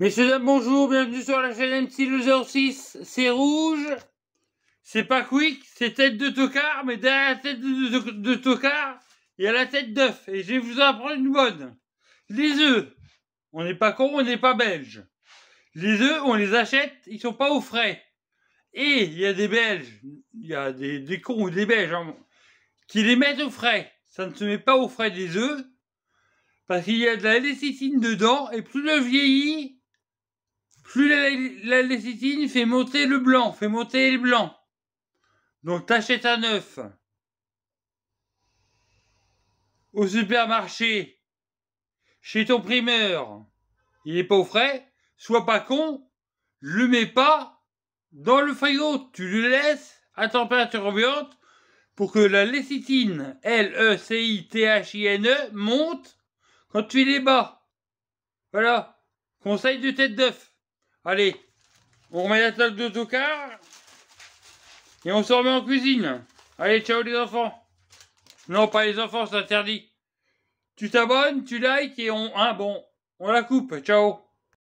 Messieurs, dames, bonjour, bienvenue sur la chaîne mc Loser6, c'est rouge, c'est pas quick, c'est tête de tocard, mais derrière la tête de, tocard, il y a la tête d'œuf, et je vais vous en une bonne. Les œufs, on n'est pas con, on n'est pas belge. Les œufs, on les achète, ils sont pas au frais. Et il y a des Belges, il y a des, des cons ou des Belges, hein, qui les mettent au frais. Ça ne se met pas au frais des œufs, parce qu'il y a de la lécithine dedans, et plus le vieillit, plus la, lécithine fait monter le blanc, fait monter le blanc. Donc t'achètes un œuf au supermarché, chez ton primeur, il n'est pas au frais, sois pas con, le mets pas dans le frigo, tu le laisses à température ambiante pour que la lécithine, L-E-C-I-T-H-I-N-E, e, monte quand tu les bats. Voilà, conseil de tête d'œuf. Allez, on remet la table d'autocar et on se remet en cuisine. Allez, ciao les enfants. Non, pas les enfants, c'est interdit. Tu t'abonnes, tu likes et on... un hein, bon, on la coupe. Ciao.